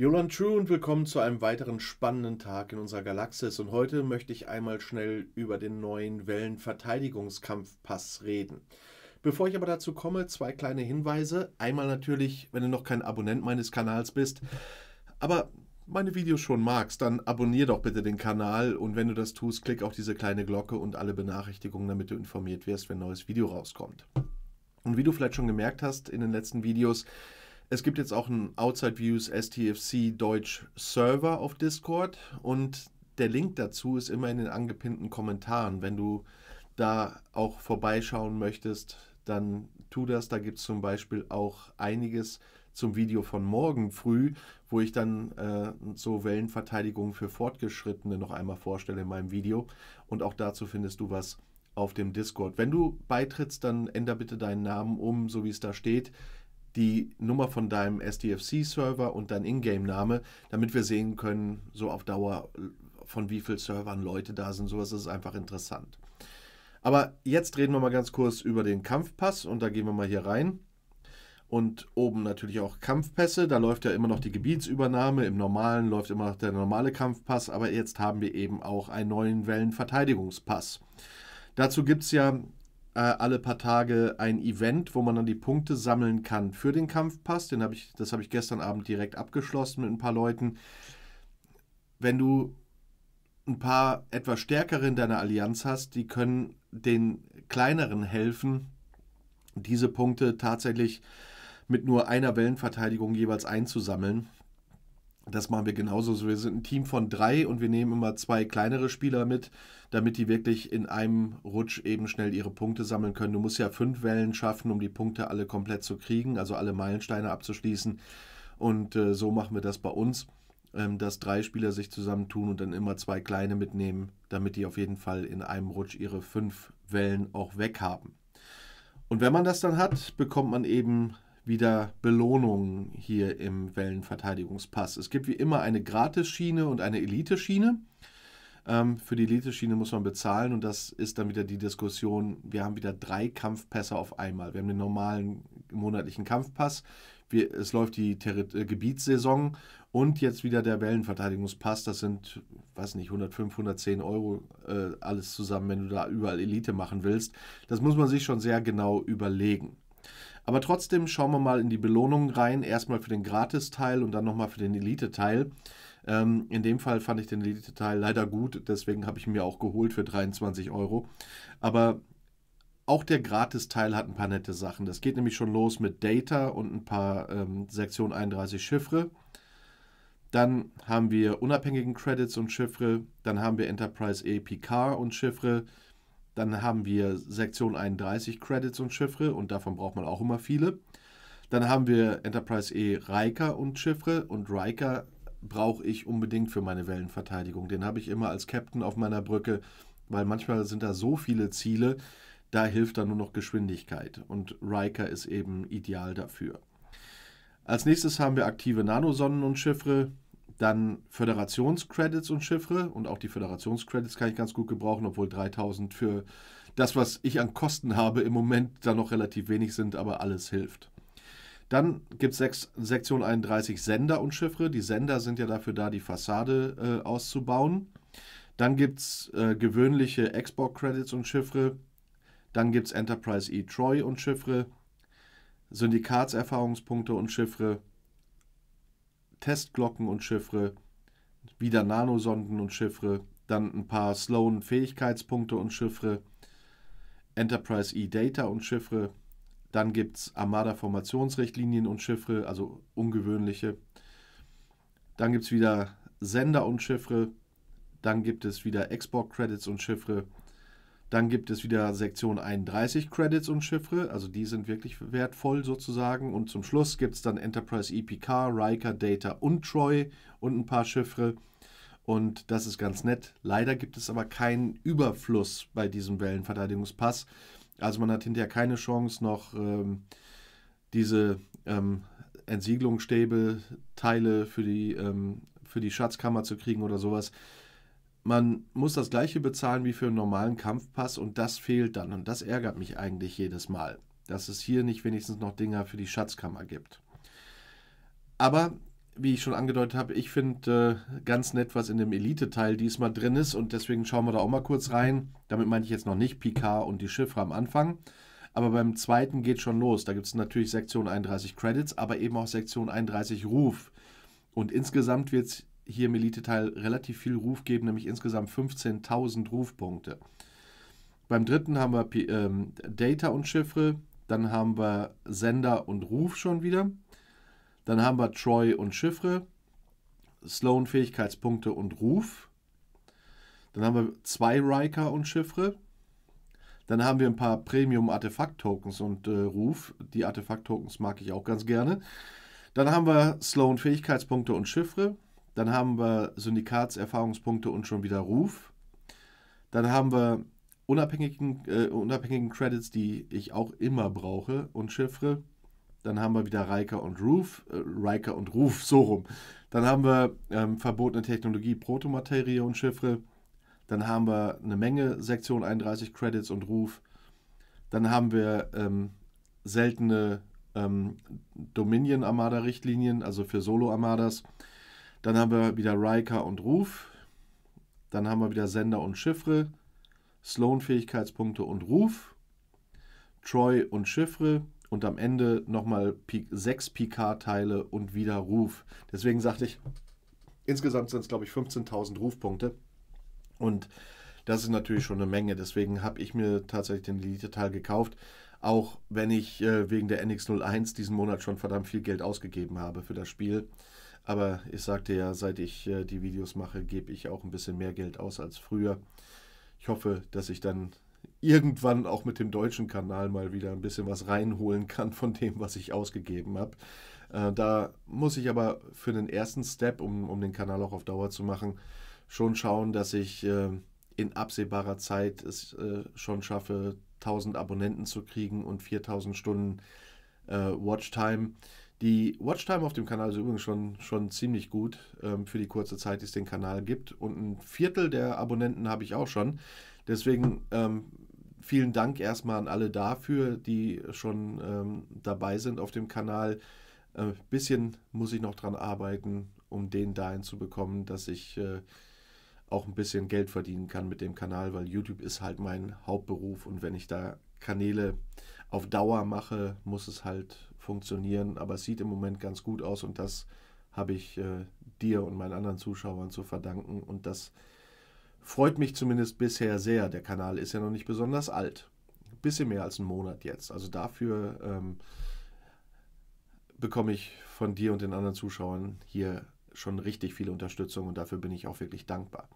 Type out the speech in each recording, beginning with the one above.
Yolan True und willkommen zu einem weiteren spannenden Tag in unserer Galaxis. Und heute möchte ich einmal schnell über den neuen Wellenverteidigungskampfpass reden. Bevor ich aber dazu komme, zwei kleine Hinweise. Einmal natürlich, wenn du noch kein Abonnent meines Kanals bist, aber meine Videos schon magst, dann abonnier doch bitte den Kanal und wenn du das tust, klick auf diese kleine Glocke und alle Benachrichtigungen, damit du informiert wirst, wenn ein neues Video rauskommt. Und wie du vielleicht schon gemerkt hast in den letzten Videos, es gibt jetzt auch einen Outside Views STFC Deutsch Server auf Discord und der Link dazu ist immer in den angepinnten Kommentaren. Wenn du da auch vorbeischauen möchtest, dann tu das. Da gibt es zum Beispiel auch einiges zum Video von morgen früh, wo ich dann äh, so Wellenverteidigung für Fortgeschrittene noch einmal vorstelle in meinem Video. Und auch dazu findest du was auf dem Discord. Wenn du beitrittst, dann änder bitte deinen Namen um, so wie es da steht die Nummer von deinem SDFC-Server und dein Ingame-Name, damit wir sehen können, so auf Dauer, von wie vielen Servern Leute da sind. Sowas ist einfach interessant. Aber jetzt reden wir mal ganz kurz über den Kampfpass und da gehen wir mal hier rein. Und oben natürlich auch Kampfpässe. Da läuft ja immer noch die Gebietsübernahme. Im normalen läuft immer noch der normale Kampfpass. Aber jetzt haben wir eben auch einen neuen Wellenverteidigungspass. Dazu gibt es ja äh, alle paar Tage ein Event, wo man dann die Punkte sammeln kann für den Kampfpass. Den hab ich, das habe ich gestern Abend direkt abgeschlossen mit ein paar Leuten. Wenn du ein paar etwas stärkere in deiner Allianz hast, die können den kleineren helfen, diese Punkte tatsächlich mit nur einer Wellenverteidigung jeweils einzusammeln. Das machen wir genauso. wir sind ein Team von drei und wir nehmen immer zwei kleinere Spieler mit, damit die wirklich in einem Rutsch eben schnell ihre Punkte sammeln können. Du musst ja fünf Wellen schaffen, um die Punkte alle komplett zu kriegen, also alle Meilensteine abzuschließen. Und äh, so machen wir das bei uns, ähm, dass drei Spieler sich zusammentun und dann immer zwei kleine mitnehmen, damit die auf jeden Fall in einem Rutsch ihre fünf Wellen auch weghaben. Und wenn man das dann hat, bekommt man eben wieder Belohnungen hier im Wellenverteidigungspass. Es gibt wie immer eine Gratis-Schiene und eine Elite-Schiene. Ähm, für die Elite-Schiene muss man bezahlen und das ist dann wieder die Diskussion, wir haben wieder drei Kampfpässe auf einmal. Wir haben den normalen monatlichen Kampfpass, wir, es läuft die Territ äh, Gebietssaison und jetzt wieder der Wellenverteidigungspass. Das sind, weiß nicht, 105, 110 Euro äh, alles zusammen, wenn du da überall Elite machen willst. Das muss man sich schon sehr genau überlegen. Aber trotzdem schauen wir mal in die Belohnungen rein. Erstmal für den Gratis-Teil und dann nochmal für den Elite-Teil. Ähm, in dem Fall fand ich den Elite-Teil leider gut, deswegen habe ich ihn mir auch geholt für 23 Euro. Aber auch der Gratis-Teil hat ein paar nette Sachen. Das geht nämlich schon los mit Data und ein paar ähm, Sektion 31 Chiffre. Dann haben wir unabhängigen Credits und Chiffre. Dann haben wir Enterprise APK und Chiffre. Dann haben wir Sektion 31 Credits und Chiffre und davon braucht man auch immer viele. Dann haben wir Enterprise E Riker und Chiffre und Riker brauche ich unbedingt für meine Wellenverteidigung. Den habe ich immer als Captain auf meiner Brücke, weil manchmal sind da so viele Ziele, da hilft dann nur noch Geschwindigkeit und Riker ist eben ideal dafür. Als nächstes haben wir aktive Nanosonnen und Chiffre, dann Föderationscredits und Chiffre. Und auch die Föderationscredits kann ich ganz gut gebrauchen, obwohl 3000 für das, was ich an Kosten habe, im Moment da noch relativ wenig sind, aber alles hilft. Dann gibt es Sektion 31 Sender und Chiffre. Die Sender sind ja dafür da, die Fassade äh, auszubauen. Dann gibt es äh, gewöhnliche Export-Credits und Chiffre. Dann gibt es Enterprise E-Troy und Chiffre. Syndikatserfahrungspunkte und Chiffre. Testglocken und Chiffre, wieder Nanosonden und Chiffre, dann ein paar Sloan-Fähigkeitspunkte und Chiffre, Enterprise E-Data und Chiffre, dann gibt es Armada-Formationsrichtlinien und Chiffre, also ungewöhnliche. Dann gibt es wieder Sender und Chiffre, dann gibt es wieder Export-Credits und Chiffre dann gibt es wieder Sektion 31 Credits und Chiffre, also die sind wirklich wertvoll sozusagen. Und zum Schluss gibt es dann Enterprise EPK, Riker, Data und Troy und ein paar Chiffre. Und das ist ganz nett. Leider gibt es aber keinen Überfluss bei diesem Wellenverteidigungspass. Also man hat hinterher keine Chance, noch ähm, diese ähm, Entsiegelungsstäbe, Teile für die, ähm, für die Schatzkammer zu kriegen oder sowas man muss das gleiche bezahlen wie für einen normalen Kampfpass und das fehlt dann. Und das ärgert mich eigentlich jedes Mal, dass es hier nicht wenigstens noch Dinger für die Schatzkammer gibt. Aber, wie ich schon angedeutet habe, ich finde äh, ganz nett, was in dem Elite-Teil diesmal drin ist und deswegen schauen wir da auch mal kurz rein. Damit meine ich jetzt noch nicht Picard und die Chiffre am Anfang. Aber beim zweiten geht schon los. Da gibt es natürlich Sektion 31 Credits, aber eben auch Sektion 31 Ruf. Und insgesamt wird es hier im Elite-Teil relativ viel Ruf geben, nämlich insgesamt 15.000 Rufpunkte. Beim dritten haben wir ähm, Data und Chiffre, dann haben wir Sender und Ruf schon wieder, dann haben wir Troy und Chiffre, Sloan Fähigkeitspunkte und Ruf, dann haben wir zwei Riker und Chiffre, dann haben wir ein paar Premium-Artefakt-Tokens und äh, Ruf. Die Artefakt-Tokens mag ich auch ganz gerne. Dann haben wir Sloan Fähigkeitspunkte und Chiffre. Dann haben wir Syndikatserfahrungspunkte und schon wieder Ruf. Dann haben wir unabhängigen, äh, unabhängigen Credits, die ich auch immer brauche und chiffre. Dann haben wir wieder Riker und Ruf. äh, Riker und Ruf, so rum. Dann haben wir ähm, verbotene Technologie, Protomaterie und Chiffre. Dann haben wir eine Menge Sektion 31 Credits und Ruf. Dann haben wir ähm, seltene ähm, Dominion-Armada-Richtlinien, also für Solo-Armadas. Dann haben wir wieder Riker und Ruf. Dann haben wir wieder Sender und Chiffre. Sloan Fähigkeitspunkte und Ruf. Troy und Chiffre. Und am Ende nochmal sechs pk teile und wieder Ruf. Deswegen sagte ich, insgesamt sind es, glaube ich, 15.000 Rufpunkte. Und das ist natürlich schon eine Menge. Deswegen habe ich mir tatsächlich den Elite-Teil gekauft. Auch wenn ich äh, wegen der NX01 diesen Monat schon verdammt viel Geld ausgegeben habe für das Spiel. Aber ich sagte ja, seit ich äh, die Videos mache, gebe ich auch ein bisschen mehr Geld aus als früher. Ich hoffe, dass ich dann irgendwann auch mit dem deutschen Kanal mal wieder ein bisschen was reinholen kann von dem, was ich ausgegeben habe. Äh, da muss ich aber für den ersten Step, um, um den Kanal auch auf Dauer zu machen, schon schauen, dass ich äh, in absehbarer Zeit es äh, schon schaffe, 1000 Abonnenten zu kriegen und 4000 Stunden äh, Watchtime. Die Watchtime auf dem Kanal ist übrigens schon, schon ziemlich gut ähm, für die kurze Zeit, die es den Kanal gibt. Und ein Viertel der Abonnenten habe ich auch schon. Deswegen ähm, vielen Dank erstmal an alle dafür, die schon ähm, dabei sind auf dem Kanal. Ein äh, bisschen muss ich noch dran arbeiten, um den dahin zu bekommen, dass ich äh, auch ein bisschen Geld verdienen kann mit dem Kanal, weil YouTube ist halt mein Hauptberuf und wenn ich da Kanäle auf Dauer mache, muss es halt funktionieren. Aber es sieht im Moment ganz gut aus und das habe ich äh, dir und meinen anderen Zuschauern zu verdanken. Und das freut mich zumindest bisher sehr. Der Kanal ist ja noch nicht besonders alt. Ein bisschen mehr als einen Monat jetzt. Also dafür ähm, bekomme ich von dir und den anderen Zuschauern hier schon richtig viel Unterstützung und dafür bin ich auch wirklich dankbar.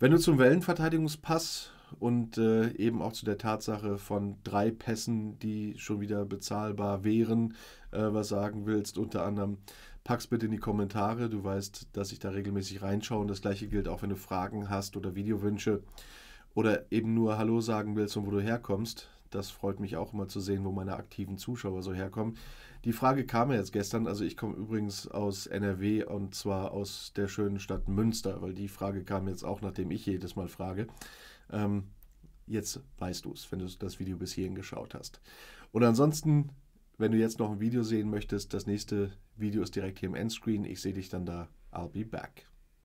Wenn du zum Wellenverteidigungspass und äh, eben auch zu der Tatsache von drei Pässen, die schon wieder bezahlbar wären, äh, was sagen willst. Unter anderem pack's bitte in die Kommentare. Du weißt, dass ich da regelmäßig reinschaue und das gleiche gilt auch, wenn du Fragen hast oder Videowünsche oder eben nur Hallo sagen willst und wo du herkommst. Das freut mich auch immer zu sehen, wo meine aktiven Zuschauer so herkommen. Die Frage kam ja jetzt gestern. Also ich komme übrigens aus NRW und zwar aus der schönen Stadt Münster, weil die Frage kam jetzt auch, nachdem ich jedes Mal frage. Ähm, jetzt weißt du es, wenn du das Video bis hierhin geschaut hast. Und ansonsten, wenn du jetzt noch ein Video sehen möchtest, das nächste Video ist direkt hier im Endscreen. Ich sehe dich dann da. I'll be back.